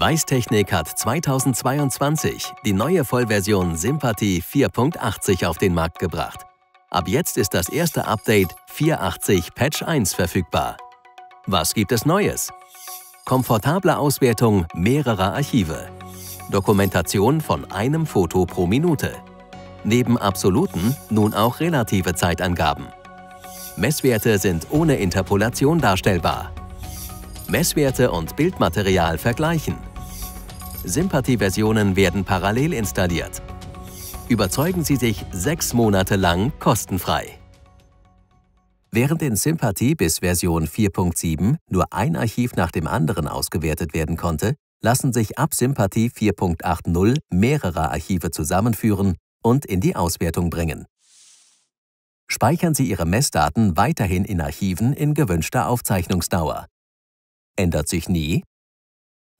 Weißtechnik hat 2022 die neue Vollversion Sympathie 4.80 auf den Markt gebracht. Ab jetzt ist das erste Update 480 Patch 1 verfügbar. Was gibt es Neues? Komfortable Auswertung mehrerer Archive. Dokumentation von einem Foto pro Minute. Neben absoluten nun auch relative Zeitangaben. Messwerte sind ohne Interpolation darstellbar. Messwerte und Bildmaterial vergleichen. Sympathie-Versionen werden parallel installiert. Überzeugen Sie sich sechs Monate lang kostenfrei. Während in Sympathie bis Version 4.7 nur ein Archiv nach dem anderen ausgewertet werden konnte, lassen sich ab Sympathie 4.80 mehrere Archive zusammenführen und in die Auswertung bringen. Speichern Sie Ihre Messdaten weiterhin in Archiven in gewünschter Aufzeichnungsdauer. Ändert sich nie?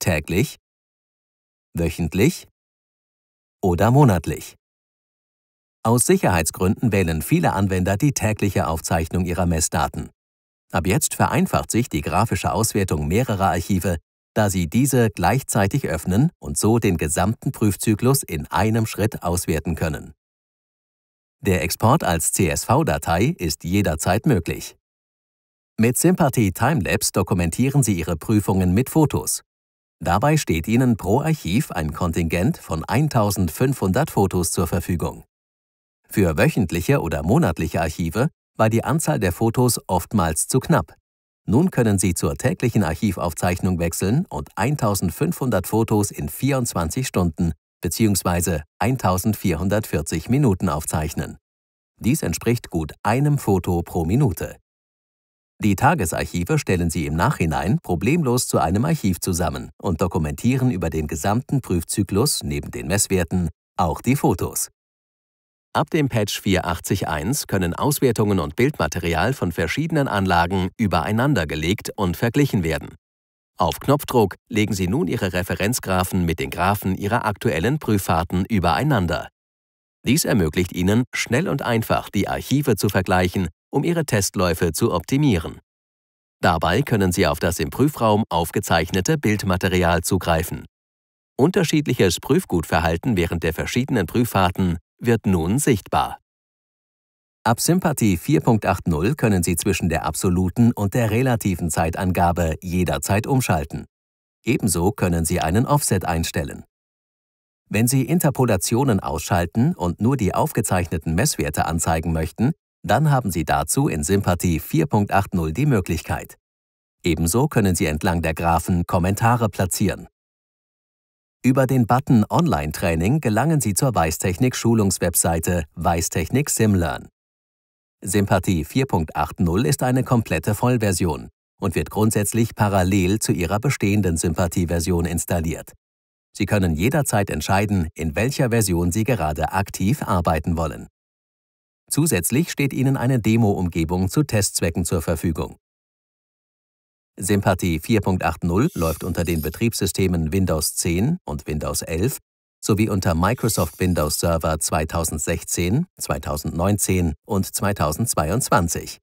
Täglich? wöchentlich oder monatlich. Aus Sicherheitsgründen wählen viele Anwender die tägliche Aufzeichnung ihrer Messdaten. Ab jetzt vereinfacht sich die grafische Auswertung mehrerer Archive, da Sie diese gleichzeitig öffnen und so den gesamten Prüfzyklus in einem Schritt auswerten können. Der Export als CSV-Datei ist jederzeit möglich. Mit Sympathy Timelapse dokumentieren Sie Ihre Prüfungen mit Fotos. Dabei steht Ihnen pro Archiv ein Kontingent von 1500 Fotos zur Verfügung. Für wöchentliche oder monatliche Archive war die Anzahl der Fotos oftmals zu knapp. Nun können Sie zur täglichen Archivaufzeichnung wechseln und 1500 Fotos in 24 Stunden bzw. 1440 Minuten aufzeichnen. Dies entspricht gut einem Foto pro Minute. Die Tagesarchive stellen sie im Nachhinein problemlos zu einem Archiv zusammen und dokumentieren über den gesamten Prüfzyklus neben den Messwerten auch die Fotos. Ab dem Patch 481.1 können Auswertungen und Bildmaterial von verschiedenen Anlagen übereinander gelegt und verglichen werden. Auf Knopfdruck legen Sie nun Ihre Referenzgrafen mit den Graphen Ihrer aktuellen Prüffahrten übereinander. Dies ermöglicht Ihnen, schnell und einfach die Archive zu vergleichen um ihre Testläufe zu optimieren. Dabei können Sie auf das im Prüfraum aufgezeichnete Bildmaterial zugreifen. Unterschiedliches Prüfgutverhalten während der verschiedenen Prüffahrten wird nun sichtbar. Ab Sympathie 4.80 können Sie zwischen der absoluten und der relativen Zeitangabe jederzeit umschalten. Ebenso können Sie einen Offset einstellen. Wenn Sie Interpolationen ausschalten und nur die aufgezeichneten Messwerte anzeigen möchten, dann haben Sie dazu in Sympathie 4.80 die Möglichkeit. Ebenso können Sie entlang der Graphen Kommentare platzieren. Über den Button Online-Training gelangen Sie zur Weißtechnik-Schulungswebseite Weißtechnik SimLearn. Sympathie 4.80 ist eine komplette Vollversion und wird grundsätzlich parallel zu Ihrer bestehenden Sympathie-Version installiert. Sie können jederzeit entscheiden, in welcher Version Sie gerade aktiv arbeiten wollen. Zusätzlich steht Ihnen eine Demo-Umgebung zu Testzwecken zur Verfügung. Sympathie 4.80 läuft unter den Betriebssystemen Windows 10 und Windows 11 sowie unter Microsoft Windows Server 2016, 2019 und 2022.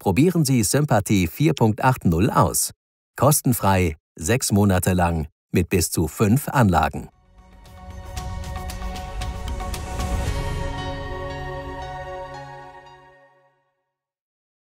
Probieren Sie Sympathie 4.80 aus. Kostenfrei, sechs Monate lang, mit bis zu fünf Anlagen.